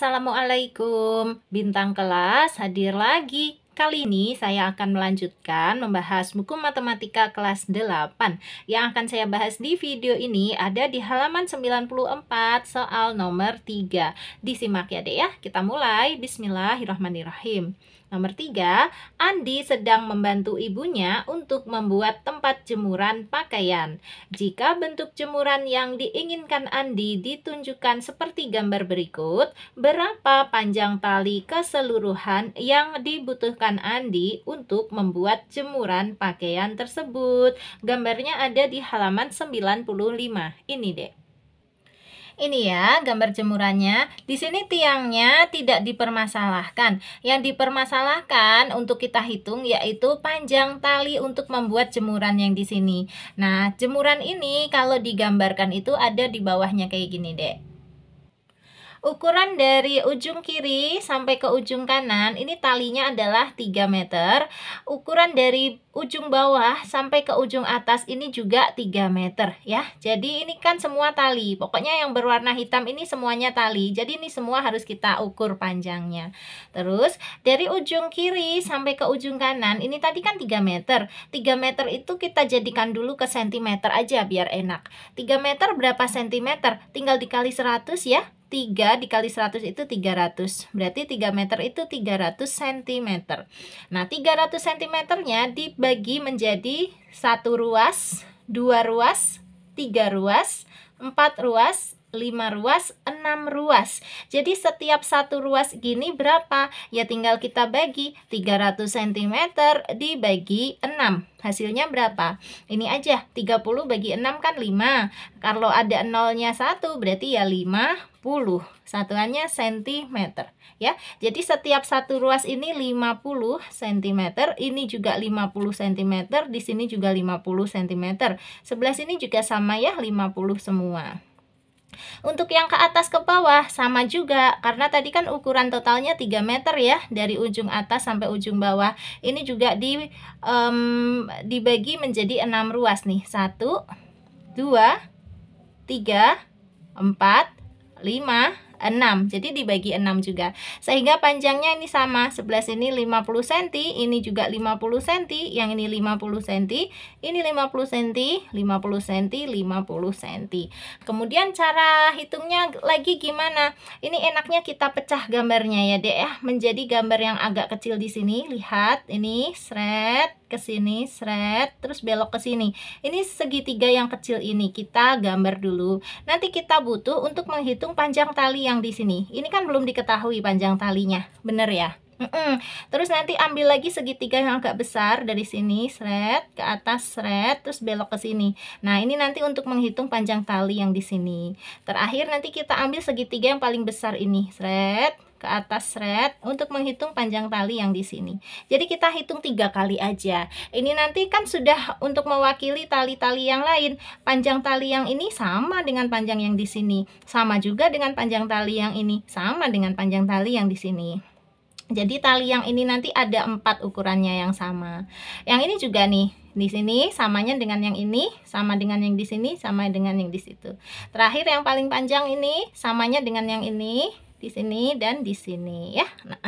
Assalamualaikum, bintang kelas hadir lagi. Kali ini saya akan melanjutkan membahas buku matematika kelas 8. Yang akan saya bahas di video ini ada di halaman 94 soal nomor 3. Disimak ya deh ya, kita mulai. Bismillahirrahmanirrahim. Nomor tiga, Andi sedang membantu ibunya untuk membuat tempat jemuran pakaian. Jika bentuk jemuran yang diinginkan Andi ditunjukkan seperti gambar berikut, berapa panjang tali keseluruhan yang dibutuhkan Andi untuk membuat jemuran pakaian tersebut? Gambarnya ada di halaman 95. Ini deh. Ini ya gambar jemurannya. Di sini tiangnya tidak dipermasalahkan. Yang dipermasalahkan untuk kita hitung yaitu panjang tali untuk membuat jemuran yang di sini. Nah, jemuran ini kalau digambarkan itu ada di bawahnya kayak gini, Dek. Ukuran dari ujung kiri sampai ke ujung kanan ini talinya adalah 3 meter. Ukuran dari ujung bawah sampai ke ujung atas ini juga 3 meter ya. Jadi ini kan semua tali. Pokoknya yang berwarna hitam ini semuanya tali. Jadi ini semua harus kita ukur panjangnya. Terus dari ujung kiri sampai ke ujung kanan ini tadi kan 3 meter. 3 meter itu kita jadikan dulu ke sentimeter aja biar enak. 3 meter berapa sentimeter? Tinggal dikali 100 ya. 3 dikali 100 itu 300. Berarti 3 meter itu 300 cm. Nah, 300 cm-nya dibagi menjadi satu ruas, dua ruas, tiga ruas, empat ruas, 5 ruas, 6 ruas. Jadi setiap satu ruas gini berapa? Ya tinggal kita bagi 300 cm dibagi 6. Hasilnya berapa? Ini aja 30 bagi 6 kan 5. Kalau ada nolnya 1 berarti ya 50. Satuannya cm ya. Jadi setiap satu ruas ini 50 cm, ini juga 50 cm, di sini juga 50 cm. Sebelah sini juga sama ya 50 semua. Untuk yang ke atas ke bawah sama juga karena tadi kan ukuran totalnya 3 meter ya dari ujung atas sampai ujung bawah. Ini juga di um, dibagi menjadi 6 ruas nih. 1 2 3 4 5 6 jadi dibagi 6 juga sehingga panjangnya ini sama 11 ini 50 cm ini juga 50 cm yang ini 50 cm ini 50 cm 50 cm 50 cm kemudian cara hitungnya lagi gimana ini enaknya kita pecah gambarnya ya deh ya menjadi gambar yang agak kecil di sini lihat ini seret ke sini, seret, terus belok ke sini. Ini segitiga yang kecil ini kita gambar dulu. Nanti kita butuh untuk menghitung panjang tali yang di sini. Ini kan belum diketahui panjang talinya, bener ya? Mm -mm. Terus nanti ambil lagi segitiga yang agak besar dari sini, seret ke atas, seret, terus belok ke sini. Nah, ini nanti untuk menghitung panjang tali yang di sini. Terakhir nanti kita ambil segitiga yang paling besar ini, seret, ke atas red untuk menghitung panjang tali yang di sini. Jadi kita hitung tiga kali aja. Ini nanti kan sudah untuk mewakili tali-tali yang lain. Panjang tali yang ini sama dengan panjang yang di sini, sama juga dengan panjang tali yang ini, sama dengan panjang tali yang di sini. Jadi tali yang ini nanti ada empat ukurannya yang sama. Yang ini juga nih, di sini samanya dengan yang ini, sama dengan yang di sini, sama dengan yang di situ. Terakhir yang paling panjang ini samanya dengan yang ini, di sini dan di sini ya. Nah,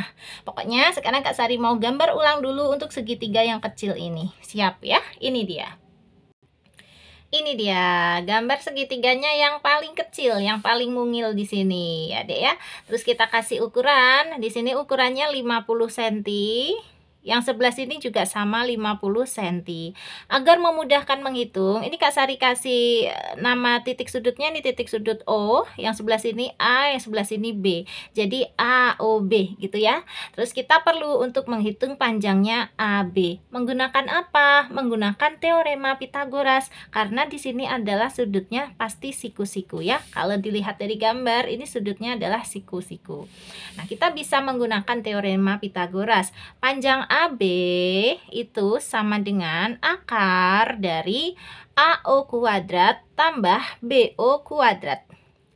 pokoknya sekarang Kak Sari mau gambar ulang dulu untuk segitiga yang kecil ini. Siap ya? Ini dia. Ini dia gambar segitiganya yang paling kecil, yang paling mungil di sini, ya, Dek ya. Terus kita kasih ukuran. Di sini ukurannya 50 cm. Yang sebelah sini juga sama 50 cm. Agar memudahkan menghitung, ini Kak Sari kasih eh, nama titik sudutnya nih titik sudut O, yang sebelah sini A, yang sebelah sini B. Jadi AOB gitu ya. Terus kita perlu untuk menghitung panjangnya A, B Menggunakan apa? Menggunakan teorema Pitagoras karena di sini adalah sudutnya pasti siku-siku ya. Kalau dilihat dari gambar, ini sudutnya adalah siku-siku. Nah, kita bisa menggunakan teorema Pitagoras. Panjang AB itu sama dengan akar dari AO kuadrat tambah BO kuadrat.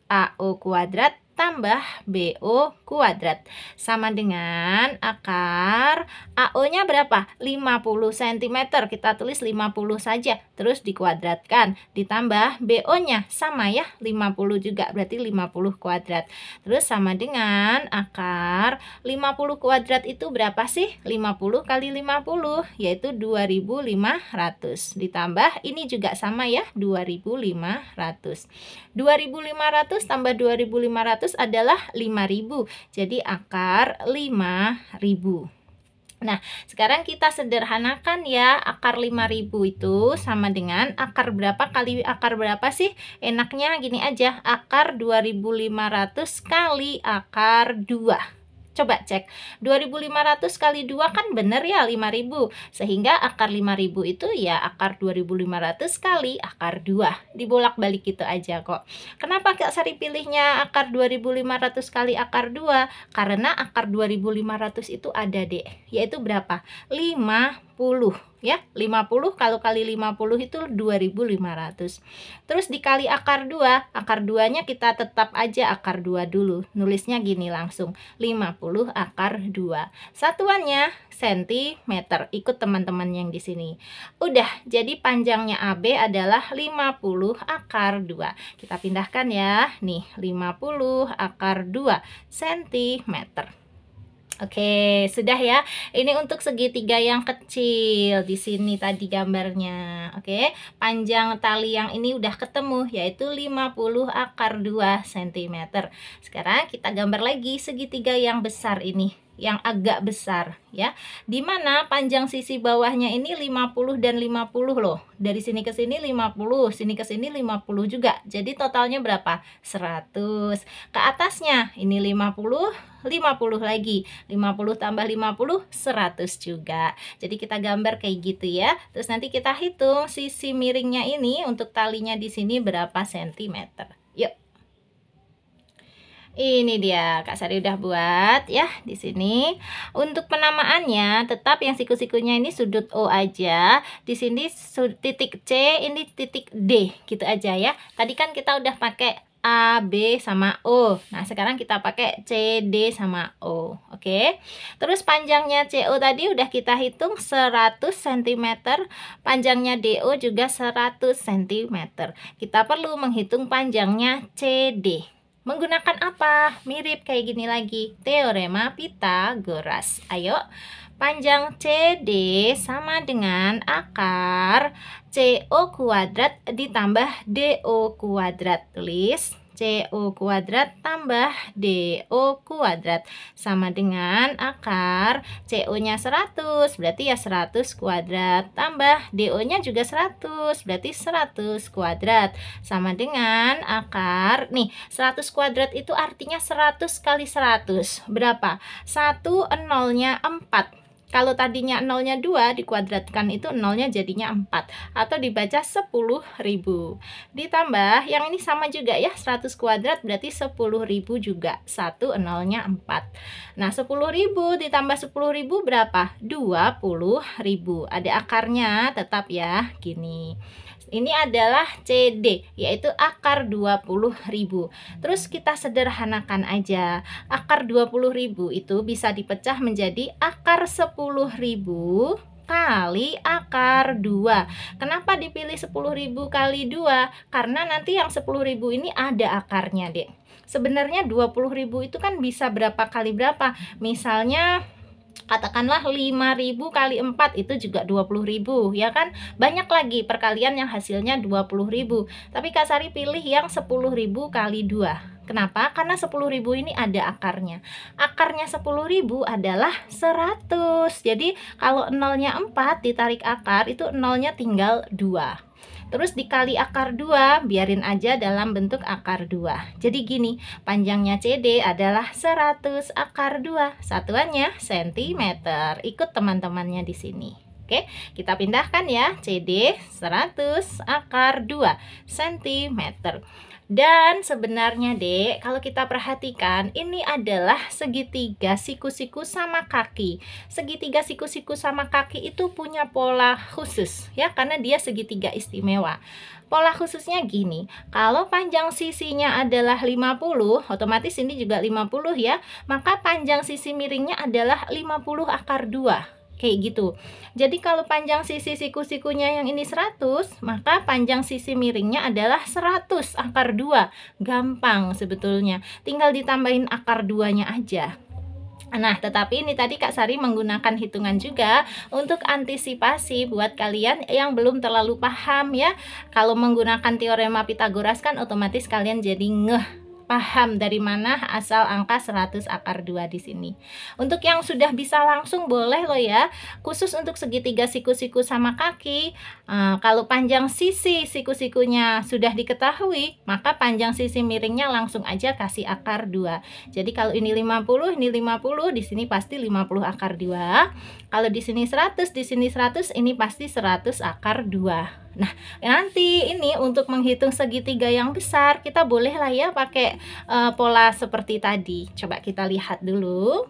AO kuadrat tambah BO kuadrat sama dengan akar AO-nya berapa? 50 cm. Kita tulis 50 saja, terus dikuadratkan. Ditambah BO-nya sama ya, 50 juga berarti 50 kuadrat. Terus sama dengan akar 50 kuadrat itu berapa sih? 50 kali 50 yaitu 2500 ditambah ini juga sama ya 2500. 2500 tambah 2500 100 adalah 5000. Jadi akar 5000. Nah, sekarang kita sederhanakan ya akar 5000 itu sama dengan akar berapa kali akar berapa sih? Enaknya gini aja, akar 2500 kali akar 2. Coba cek. 2500 kali 2 kan bener ya 5000. Sehingga akar 5000 itu ya akar 2500 kali akar 2. Dibolak-balik gitu aja kok. Kenapa Kak Sari pilihnya akar 2500 kali akar 2? Karena akar 2500 itu ada deh. Yaitu berapa? 5 50 ya 50 kalau kali 50 itu 2500 terus dikali akar 2 akar 2 nya kita tetap aja akar 2 dulu nulisnya gini langsung 50 akar 2 satuannya sentimeter ikut teman-teman yang di sini udah jadi panjangnya AB adalah 50 akar 2 kita pindahkan ya nih 50 akar 2 sentimeter Oke, sudah ya. Ini untuk segitiga yang kecil di sini tadi gambarnya. Oke, panjang tali yang ini udah ketemu yaitu 50 akar 2 cm. Sekarang kita gambar lagi segitiga yang besar ini yang agak besar ya. Di mana panjang sisi bawahnya ini 50 dan 50 loh. Dari sini ke sini 50, sini ke sini 50 juga. Jadi totalnya berapa? 100. Ke atasnya ini 50, 50 lagi. 50 tambah 50 100 juga. Jadi kita gambar kayak gitu ya. Terus nanti kita hitung sisi miringnya ini untuk talinya di sini berapa sentimeter. Ini dia, Kak Sari udah buat ya di sini. Untuk penamaannya tetap yang siku-sikunya ini sudut O aja. Di sini titik C, ini titik D gitu aja ya. Tadi kan kita udah pakai A, B sama O. Nah, sekarang kita pakai C, D sama O. Oke. Okay? Terus panjangnya CO tadi udah kita hitung 100 cm, panjangnya DO juga 100 cm. Kita perlu menghitung panjangnya CD. Menggunakan apa? Mirip kayak gini lagi. Teorema Pitagoras. Ayo. Panjang CD sama dengan akar CO kuadrat ditambah DO kuadrat. Tulis CO kuadrat tambah DO kuadrat sama dengan akar CO-nya 100 berarti ya 100 kuadrat tambah DO-nya juga 100 berarti 100 kuadrat sama dengan akar nih 100 kuadrat itu artinya 100 kali 100 berapa? 1 nolnya 4 kalau tadinya nolnya 2 dikuadratkan itu nolnya jadinya 4 atau dibaca 10.000. Ditambah yang ini sama juga ya 100 kuadrat berarti 10.000 juga. 1 nolnya 4. Nah, 10.000 ditambah 10.000 berapa? 20.000. Ada akarnya tetap ya gini ini adalah CD yaitu akar 20.000 terus kita sederhanakan aja akar 20.000 itu bisa dipecah menjadi akar 10.000 kali akar 2 Kenapa dipilih 10.000 kali 2? Karena nanti yang 10.000 ini ada akarnya deh Sebenarnya 20.000 itu kan bisa berapa kali berapa Misalnya katakanlah 5000 kali 4 itu juga 20000 ya kan banyak lagi perkalian yang hasilnya 20000 tapi Kak Sari pilih yang 10000 kali 2 kenapa? karena 10000 ini ada akarnya akarnya 10000 adalah 100 jadi kalau nolnya 4 ditarik akar itu nolnya tinggal 2 terus dikali akar 2 biarin aja dalam bentuk akar 2 jadi gini panjangnya CD adalah 100 akar 2 satuannya cm ikut teman-temannya di sini Oke, kita pindahkan ya CD 100 akar 2 cm. Dan sebenarnya dek, kalau kita perhatikan ini adalah segitiga siku-siku sama kaki. Segitiga siku-siku sama kaki itu punya pola khusus ya, karena dia segitiga istimewa. Pola khususnya gini, kalau panjang sisinya adalah 50, otomatis ini juga 50 ya, maka panjang sisi miringnya adalah 50 akar 2 kayak gitu. Jadi kalau panjang sisi siku-sikunya yang ini 100, maka panjang sisi miringnya adalah 100 akar 2. Gampang sebetulnya. Tinggal ditambahin akar 2-nya aja. Nah, tetapi ini tadi Kak Sari menggunakan hitungan juga untuk antisipasi buat kalian yang belum terlalu paham ya. Kalau menggunakan teorema Pitagoras kan otomatis kalian jadi ngeh paham dari mana asal angka 100 akar 2 di sini. Untuk yang sudah bisa langsung boleh loh ya. Khusus untuk segitiga siku-siku sama kaki, uh, kalau panjang sisi siku-sikunya sudah diketahui, maka panjang sisi miringnya langsung aja kasih akar 2. Jadi kalau ini 50, ini 50, di sini pasti 50 akar 2. Kalau di sini 100, di sini 100, ini pasti 100 akar 2. Nah, nanti ini untuk menghitung segitiga yang besar, kita bolehlah ya pakai uh, pola seperti tadi. Coba kita lihat dulu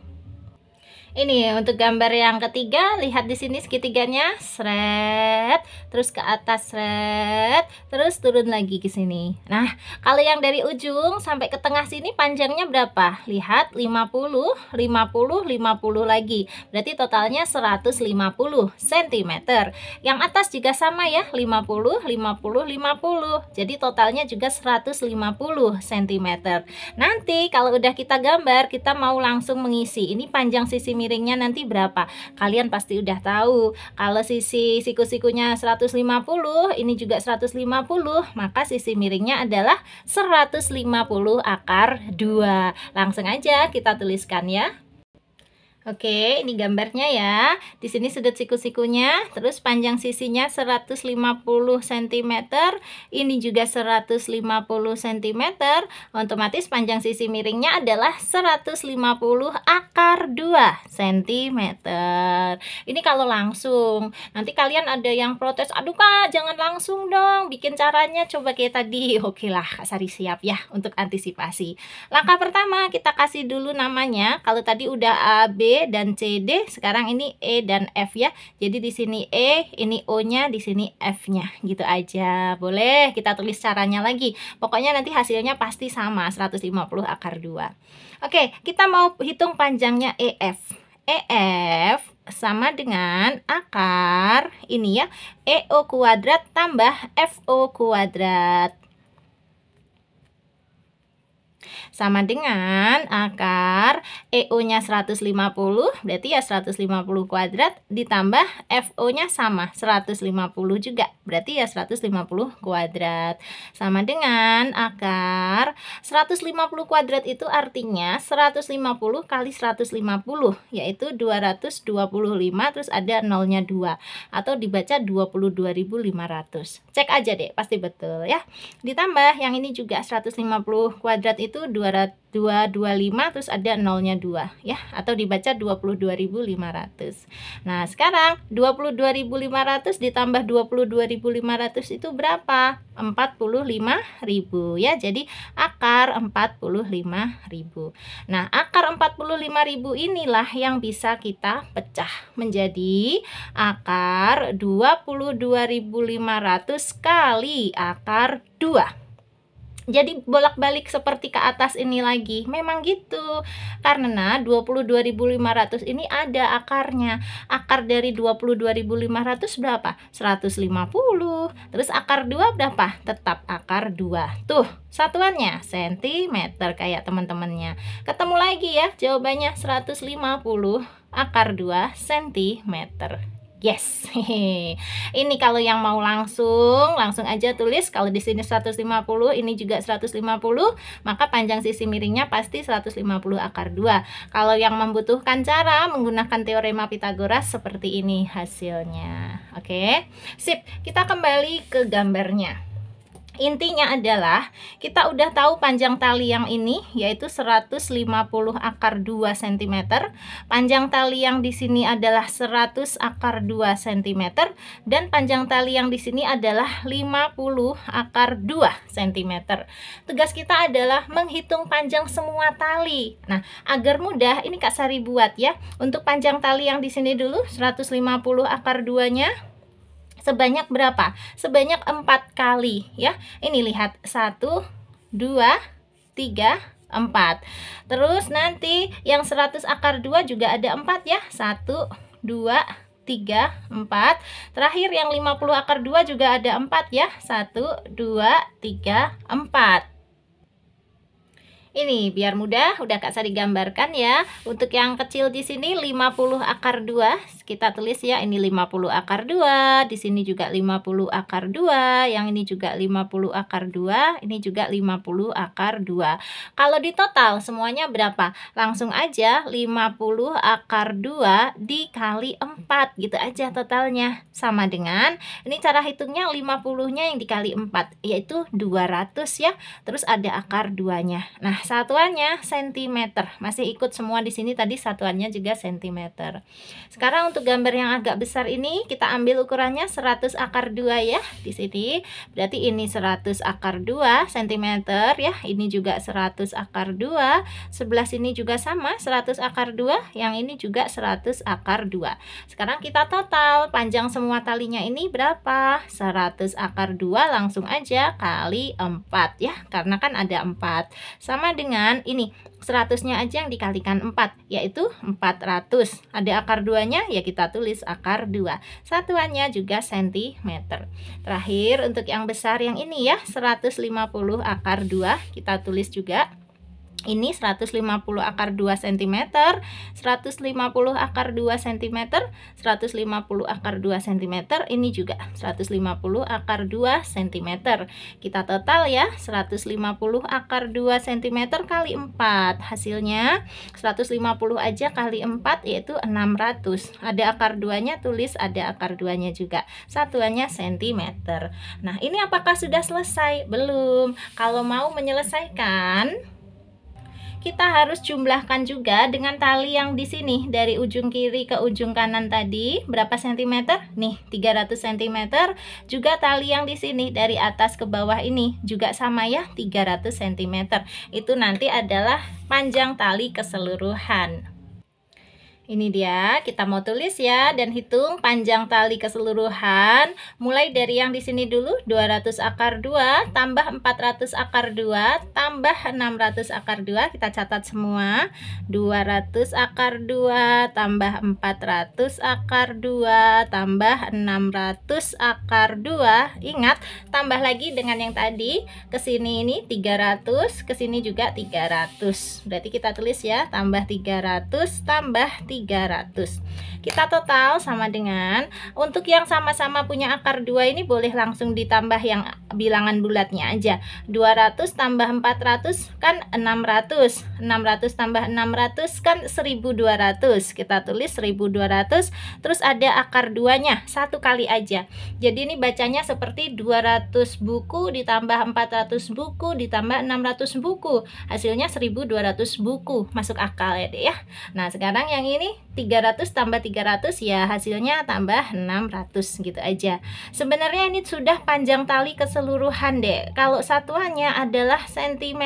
ini untuk gambar yang ketiga lihat di sini segitiganya seret terus ke atas seret terus turun lagi ke sini nah kalau yang dari ujung sampai ke tengah sini panjangnya berapa lihat 50 50 50 lagi berarti totalnya 150 cm yang atas juga sama ya 50 50 50 jadi totalnya juga 150 cm nanti kalau udah kita gambar kita mau langsung mengisi ini panjang sisi miringnya nanti berapa kalian pasti udah tahu kalau sisi siku-sikunya 150 ini juga 150 maka sisi miringnya adalah 150 akar 2 langsung aja kita tuliskan ya Oke, ini gambarnya ya. Di sini sudut siku-sikunya, terus panjang sisinya 150 cm, ini juga 150 cm. Otomatis panjang sisi miringnya adalah 150 akar 2 cm. Ini kalau langsung. Nanti kalian ada yang protes, "Aduh Kak, jangan langsung dong, bikin caranya coba kayak tadi." Oke lah, Kak Sari siap ya untuk antisipasi. Langkah pertama kita kasih dulu namanya. Kalau tadi udah A B dan CD sekarang ini E dan F ya jadi di sini E ini O nya di sini F nya gitu aja boleh kita tulis caranya lagi pokoknya nanti hasilnya pasti sama 150 akar 2 oke kita mau hitung panjangnya EF EF sama dengan akar ini ya EO kuadrat tambah FO kuadrat sama dengan akar eu nya 150, berarti ya 150 kuadrat ditambah FO-nya sama 150 juga, berarti ya 150 kuadrat. Sama dengan akar 150 kuadrat itu artinya 150 kali 150 yaitu 225 terus ada nolnya 2 atau dibaca 22.500. Cek aja deh, pasti betul ya. Ditambah yang ini juga 150 kuadrat itu itu 225 terus ada nolnya 2 ya atau dibaca 22.500. Nah, sekarang 22.500 ditambah 22.500 itu berapa? 45.000 ya. Jadi akar 45.000. Nah, akar 45.000 inilah yang bisa kita pecah menjadi akar 22.500 kali akar 2 jadi bolak-balik seperti ke atas ini lagi. Memang gitu. Karena nah, 22.500 ini ada akarnya. Akar dari 22.500 berapa? 150. Terus akar 2 berapa? Tetap akar 2. Tuh, satuannya sentimeter kayak teman-temannya. Ketemu lagi ya jawabannya 150 akar 2 sentimeter. Yes. ini kalau yang mau langsung, langsung aja tulis kalau di sini 150, ini juga 150, maka panjang sisi miringnya pasti 150 akar 2. Kalau yang membutuhkan cara menggunakan teorema Pitagoras seperti ini hasilnya. Oke. Okay? Sip, kita kembali ke gambarnya. Intinya adalah kita udah tahu panjang tali yang ini yaitu 150 akar 2 cm. Panjang tali yang di sini adalah 100 akar 2 cm dan panjang tali yang di sini adalah 50 akar 2 cm. Tugas kita adalah menghitung panjang semua tali. Nah, agar mudah ini Kak Sari buat ya. Untuk panjang tali yang di sini dulu 150 akar 2-nya Sebanyak berapa? Sebanyak empat kali ya. Ini lihat satu dua tiga empat. Terus nanti yang seratus akar dua juga ada empat ya satu dua tiga empat. Terakhir yang lima puluh akar dua juga ada empat ya satu dua tiga empat. Ini biar mudah, udah Kak Sari gambarkan ya. Untuk yang kecil di sini 50 akar 2. Kita tulis ya ini 50 akar 2, di sini juga 50 akar 2, yang ini juga 50 akar 2, ini juga 50 akar 2. Kalau di total semuanya berapa? Langsung aja 50 akar 2 dikali 4 gitu aja totalnya. Sama dengan ini cara hitungnya 50-nya yang dikali 4 yaitu 200 ya. Terus ada akar 2-nya. Nah, satuannya sentimeter. Masih ikut semua di sini tadi satuannya juga sentimeter. Sekarang untuk gambar yang agak besar ini kita ambil ukurannya 100 akar 2 ya di sini. Berarti ini 100 akar 2 sentimeter ya. Ini juga 100 akar 2. Sebelah sini juga sama 100 akar 2. Yang ini juga 100 akar 2. Sekarang kita total panjang semua talinya ini berapa? 100 akar 2 langsung aja kali 4 ya. Karena kan ada 4. Sama dengan ini 100-nya aja yang dikalikan 4 yaitu 400 ada akar duanya ya kita tulis akar 2 satuannya juga sentimeter terakhir untuk yang besar yang ini ya 150 akar 2 kita tulis juga ini 150 akar 2 cm, 150 akar 2 cm, 150 akar 2 cm, ini juga 150 akar 2 cm. Kita total ya 150 akar 2 cm kali 4. Hasilnya 150 aja kali 4 yaitu 600. Ada akar 2-nya tulis ada akar 2-nya juga. Satuannya cm. Nah, ini apakah sudah selesai? Belum. Kalau mau menyelesaikan kita harus jumlahkan juga dengan tali yang di sini dari ujung kiri ke ujung kanan tadi berapa sentimeter? Nih 300 cm juga tali yang di sini dari atas ke bawah ini juga sama ya 300 cm itu nanti adalah panjang tali keseluruhan ini dia, kita mau tulis ya dan hitung panjang tali keseluruhan mulai dari yang di sini dulu 200 akar 2 tambah 400 akar 2 tambah 600 akar 2 kita catat semua 200 akar 2 tambah 400 akar 2 tambah 600 akar 2 ingat tambah lagi dengan yang tadi ke sini ini 300 ke sini juga 300 berarti kita tulis ya tambah 300 tambah 300 300 kita total sama dengan untuk yang sama-sama punya akar 2 ini boleh langsung ditambah yang bilangan bulatnya aja 200 tambah 400 kan 600 600 tambah 600 kan 1200 kita tulis 1200 terus ada akar 2 nya satu kali aja jadi ini bacanya seperti 200 buku ditambah 400 buku ditambah 600 buku hasilnya 1200 buku masuk akal ya deh ya nah sekarang yang ini tiga 300 tambah 300 ya hasilnya tambah 600 gitu aja sebenarnya ini sudah panjang tali keseluruhan deh kalau satuannya adalah cm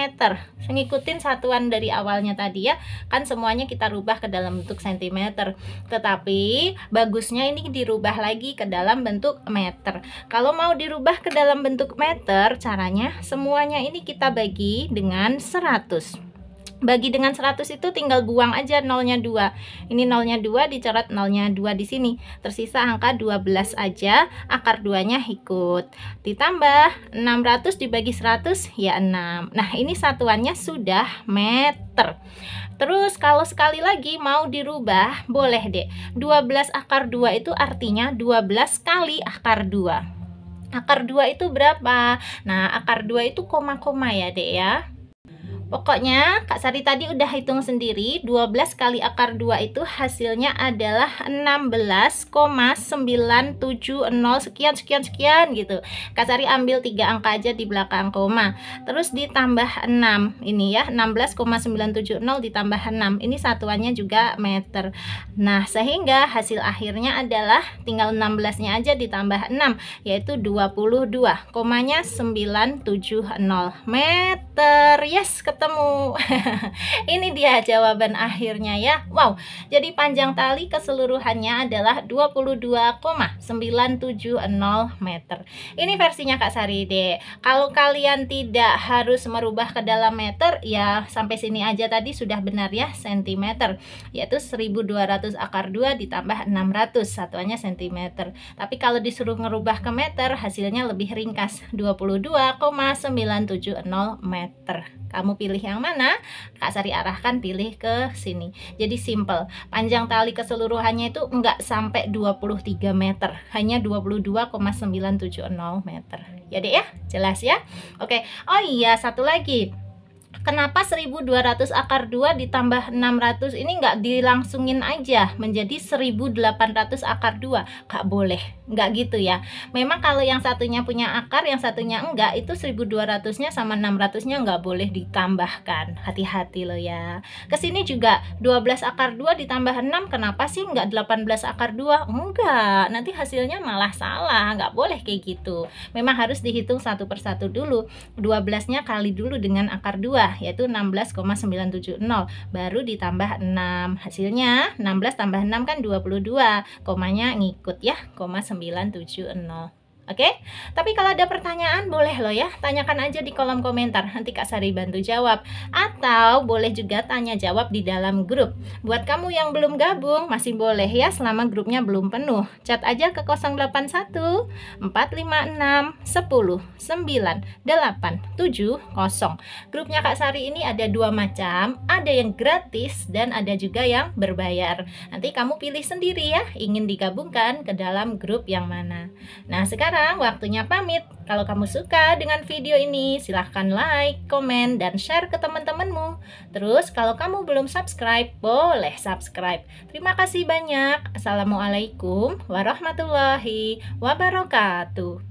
ngikutin satuan dari awalnya tadi ya kan semuanya kita rubah ke dalam bentuk cm tetapi bagusnya ini dirubah lagi ke dalam bentuk meter kalau mau dirubah ke dalam bentuk meter caranya semuanya ini kita bagi dengan 100 bagi dengan 100 itu tinggal buang aja nolnya 2 ini nolnya 2 dicoret nolnya 2 di sini tersisa angka 12 aja akar 2 nya ikut ditambah 600 dibagi 100 ya 6 nah ini satuannya sudah meter terus kalau sekali lagi mau dirubah boleh deh 12 akar 2 itu artinya 12 kali akar 2 akar 2 itu berapa? nah akar 2 itu koma-koma ya dek ya Pokoknya Kak Sari tadi udah hitung sendiri 12 kali akar 2 itu hasilnya adalah 16,970 sekian sekian sekian gitu Kak Sari ambil 3 angka aja di belakang koma Terus ditambah 6 ini ya 16,970 ditambah 6 Ini satuannya juga meter Nah sehingga hasil akhirnya adalah tinggal 16 nya aja ditambah 6 Yaitu 22,970 meter Yes ketemu ketemu. Ini dia jawaban akhirnya ya. Wow, jadi panjang tali keseluruhannya adalah 22,970 meter. Ini versinya Kak Sari deh. Kalau kalian tidak harus merubah ke dalam meter, ya sampai sini aja tadi sudah benar ya, sentimeter. Yaitu 1200 akar 2 ditambah 600, satuannya sentimeter. Tapi kalau disuruh ngerubah ke meter, hasilnya lebih ringkas, 22,970 meter. Kamu pilih pilih yang mana Kak Sari arahkan pilih ke sini jadi simple panjang tali keseluruhannya itu enggak sampai 23 meter hanya 22,970 meter jadi ya, ya jelas ya oke oh iya satu lagi kenapa 1200 akar 2 ditambah 600 ini nggak dilangsungin aja menjadi 1800 akar 2 nggak boleh nggak gitu ya memang kalau yang satunya punya akar yang satunya enggak itu 1200 nya sama 600 nya nggak boleh ditambahkan hati-hati loh ya kesini juga 12 akar 2 ditambah 6 kenapa sih nggak 18 akar 2 enggak nanti hasilnya malah salah nggak boleh kayak gitu memang harus dihitung satu persatu dulu 12 nya kali dulu dengan akar 2 yaitu 16,970 baru ditambah 6 hasilnya 16 tambah 6 kan 22 komanya ngikut ya koma 970 Oke? Okay? Tapi kalau ada pertanyaan boleh loh ya, tanyakan aja di kolom komentar. Nanti Kak Sari bantu jawab. Atau boleh juga tanya jawab di dalam grup. Buat kamu yang belum gabung masih boleh ya selama grupnya belum penuh. Chat aja ke 081 456 10 9 Grupnya Kak Sari ini ada dua macam, ada yang gratis dan ada juga yang berbayar. Nanti kamu pilih sendiri ya, ingin digabungkan ke dalam grup yang mana. Nah, sekarang sekarang waktunya pamit. Kalau kamu suka dengan video ini, silahkan like, komen, dan share ke teman-temanmu. Terus, kalau kamu belum subscribe, boleh subscribe. Terima kasih banyak. Assalamualaikum warahmatullahi wabarakatuh.